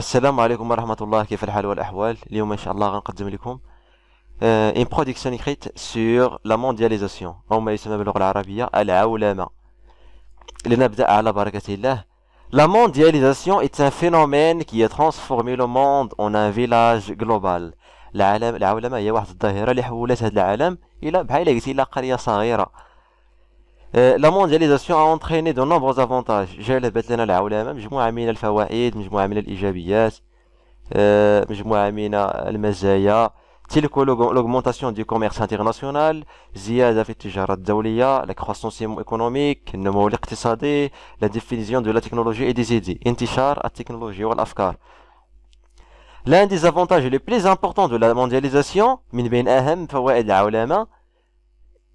السلام عليكم ورحمة الله كيف الحال والأحوال اليوم إن شاء الله غنقدم لكم ان آه، برودكسيون écrite sur لا mondialisation أو ما يسمى باللغة العربية العولمة لنبدأ على بركة الله لا mondialisation est ان فينومين كي a لو موند اون ان فيلاج village العالم العولمة هي واحد الظاهرة اللي حولت هذا العالم إلى بحال قلتي إلى قرية صغيرة Euh, la mondialisation a entraîné de nombreux avantages. J'ai le bête l'un à l'aoula, même j'ai moi à l'fawaïd, j'ai moi à l'ijabiyat, j'ai euh, moi à l'mazaya. Tilko l'augmentation du commerce international, ziyad avec tijarat daoulia, la croissance économique, le nomo l'iqtisadé, la définition de la technologie et des idées, intichar à technologie ou l'afkar. L'un des avantages les plus importants de la mondialisation, min bin ahem, fawaïd l'aoula,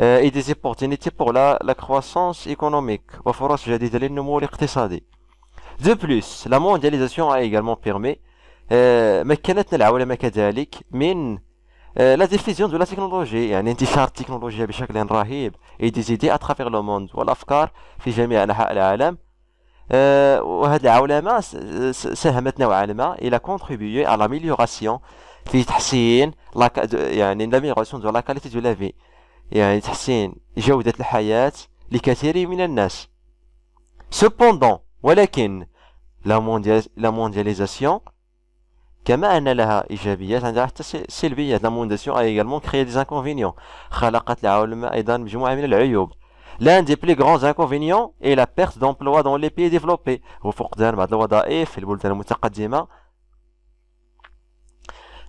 Euh, et des opportunités pour la, croissance économique. De plus, la mondialisation a également permis euh, euh, la diffusion de la technologie et انتشار التكنولوجيا à رهيب le monde. زيدي اترافيغ لو موند والافكار في جميع ساهمت نوعا ما l'amélioration l'amélioration de la qualité de la vie يعني تحسين جودة الحياة لكثير من الناس سبوندون ولكن لا موندياليزاسيون كما أن لها إيجابيات عندها حتى سلبيات لا موندياليزاسيون أي ايغالمون créé دي زانكونفينيون خلقت العالم أيضا مجموعة من العيوب لان دي بلي كغون زانكونفينيون اي لا بيرت دومبلوا دون لي pays ديفلوبي وفقدان بعض الوظائف في البلدان المتقدمة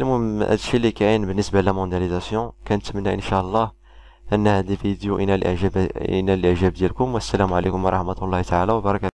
المهم هادشي اللي كاين بالنسبه للمونداليزاسيون كنتمنى ان شاء الله ان هذا الفيديو ينال الاعجاب ينال الاعجاب ديالكم والسلام عليكم ورحمه الله تعالى وبركاته